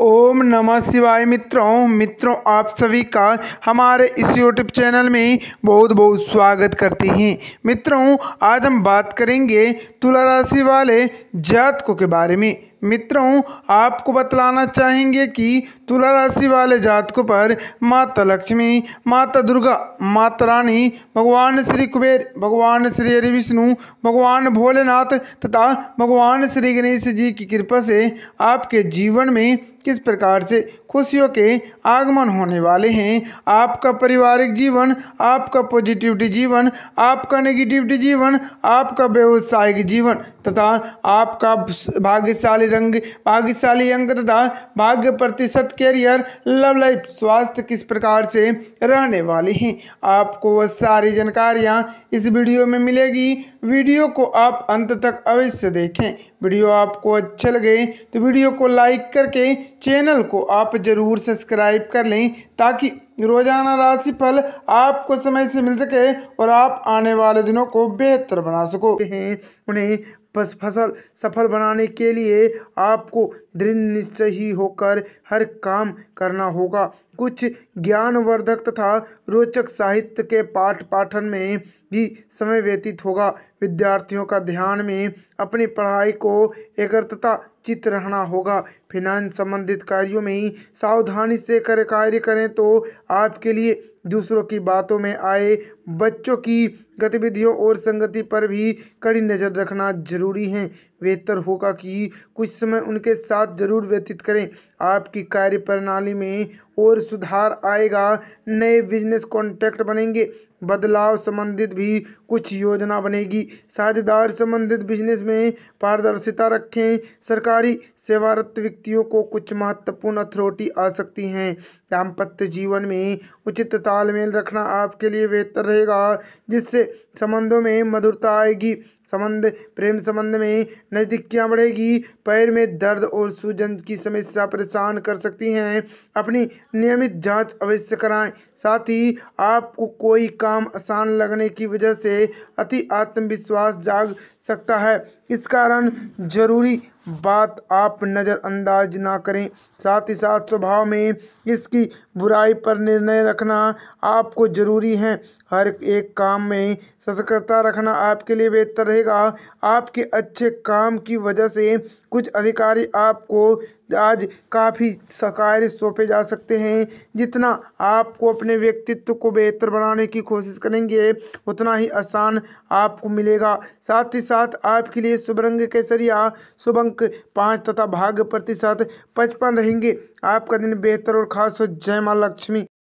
ओम नमः शिवाय मित्रों मित्रों आप सभी का हमारे इस यूट्यूब चैनल में बहुत बहुत स्वागत करते हैं मित्रों आज हम बात करेंगे तुला राशि वाले जातकों के बारे में मित्रों आपको बतलाना चाहेंगे कि तुला राशि वाले जातकों पर माता लक्ष्मी माता दुर्गा माता रानी भगवान श्री कुबेर भगवान श्री हरि विष्णु भगवान भोलेनाथ तथा भगवान श्री गणेश जी की कृपा से आपके जीवन में किस प्रकार से खुशियों के आगमन होने वाले हैं आपका पारिवारिक जीवन आपका पॉजिटिविटी जीवन आपका नेगेटिविटी जीवन आपका व्यावसायिक जीवन तथा आपका भाग्यशाली रंग भाग्यशाली अंग तथा भाग्य प्रतिशत कैरियर लव लाइफ स्वास्थ्य किस प्रकार से रहने वाले हैं आपको वह सारी जानकारियाँ इस वीडियो में मिलेगी वीडियो को आप अंत तक अवश्य देखें वीडियो आपको अच्छे लगे तो वीडियो को लाइक करके चैनल को आप ज़रूर सब्सक्राइब कर लें ताकि रोजाना राशि फल आपको समय से मिल सके और आप आने वाले दिनों को बेहतर बना सको उन्हें उन्हें फसल सफल बनाने के लिए आपको दृढ़ निश्चय ही होकर हर काम करना होगा कुछ ज्ञानवर्धक तथा रोचक साहित्य के पाठ पाठन में भी समय व्यतीत होगा विद्यार्थियों का ध्यान में अपनी पढ़ाई को एकरतता चित रहना होगा फिनांस संबंधित कार्यों में ही सावधानी से कर कार्य करें तो आपके लिए दूसरों की बातों में आए बच्चों की गतिविधियों और संगति पर भी कड़ी नज़र रखना जरूरी है बेहतर होगा कि कुछ समय उनके साथ जरूर व्यतीत करें आपकी कार्य प्रणाली में और सुधार आएगा नए बिजनेस कॉन्टैक्ट बनेंगे बदलाव संबंधित भी कुछ योजना बनेगी साझेदार संबंधित बिजनेस में पारदर्शिता रखें सरकार सरकारी सेवारत व्यक्तियों को कुछ महत्वपूर्ण अथॉरिटी आ सकती हैं दाम्पत्य जीवन में उचित तालमेल रखना आपके लिए बेहतर रहेगा जिससे संबंधों में मधुरता आएगी संबंध प्रेम संबंध में नज़दीकियाँ बढ़ेगी पैर में दर्द और सूजन की समस्या परेशान कर सकती हैं अपनी नियमित जांच अवश्य कराएं साथ ही आपको कोई काम आसान लगने की वजह से अति आत्मविश्वास जाग सकता है इस कारण जरूरी बात आप नज़रअंदाज ना करें साथ ही साथ स्वभाव में इसकी बुराई पर निर्णय रखना आपको ज़रूरी है हर एक काम में सतर्कता रखना आपके लिए बेहतर रहेगा आपके अच्छे काम की वजह से कुछ अधिकारी आपको आज काफ़ी कार्य सौंपे जा सकते हैं जितना आपको अपने व्यक्तित्व को बेहतर बनाने की कोशिश करेंगे उतना ही आसान आपको मिलेगा साथ ही साथ आपके लिए शुभ रंग केसरिया शुभ अंक पाँच तथा भाग्य प्रतिशत पचपन रहेंगे आपका दिन बेहतर और खास हो जय माँ लक्ष्मी